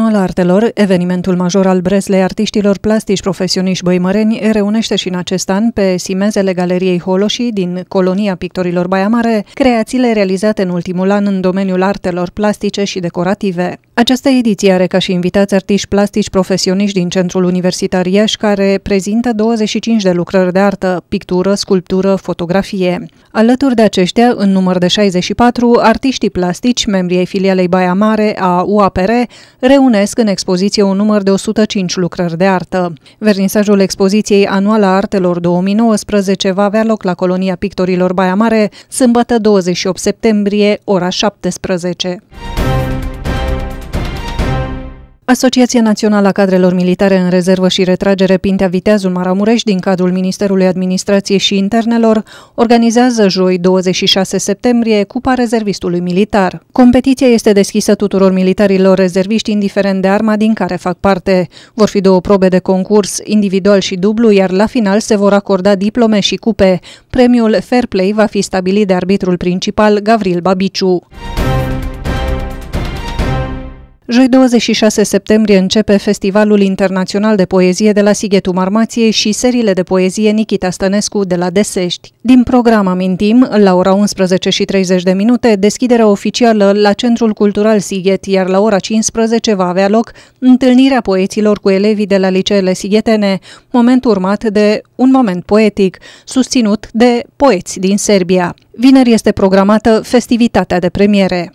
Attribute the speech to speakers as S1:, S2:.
S1: Anul Artelor, evenimentul major al Breslei artiștilor plastici profesioniști băimăreni, reunește și în acest an pe simezele Galeriei Holoșii din Colonia Pictorilor Baia Mare, creațiile realizate în ultimul an în domeniul artelor plastice și decorative. Această ediție are ca și invitați artiști plastici profesioniști din Centrul Universitar Iași, care prezintă 25 de lucrări de artă, pictură, sculptură, fotografie. Alături de aceștia, în număr de 64, artiștii plastici, membrii ai filialei Baia Mare a UAPR, reunește reunesc în expoziție un număr de 105 lucrări de artă. Vernisajul expoziției anuală a artelor 2019 va avea loc la Colonia Pictorilor Baia Mare, sâmbătă 28 septembrie, ora 17. Asociația Națională a Cadrelor Militare în Rezervă și Retragere Pintea Viteazul Maramureș din cadrul Ministerului Administrației și Internelor organizează joi 26 septembrie Cupa Rezervistului Militar. Competiția este deschisă tuturor militarilor rezerviști indiferent de arma din care fac parte. Vor fi două probe de concurs, individual și dublu, iar la final se vor acorda diplome și cupe. Premiul Fair Play va fi stabilit de arbitrul principal Gavril Babiciu. Joi 26 septembrie începe Festivalul Internațional de Poezie de la Sighetu Marmației și seriile de poezie Nikita Stănescu de la Desești. Din program amintim, la ora 11 și 30 de minute, deschiderea oficială la Centrul Cultural Sighet, iar la ora 15 va avea loc întâlnirea poeților cu elevii de la liceele sighetene, moment urmat de un moment poetic, susținut de poeți din Serbia. Vineri este programată festivitatea de premiere.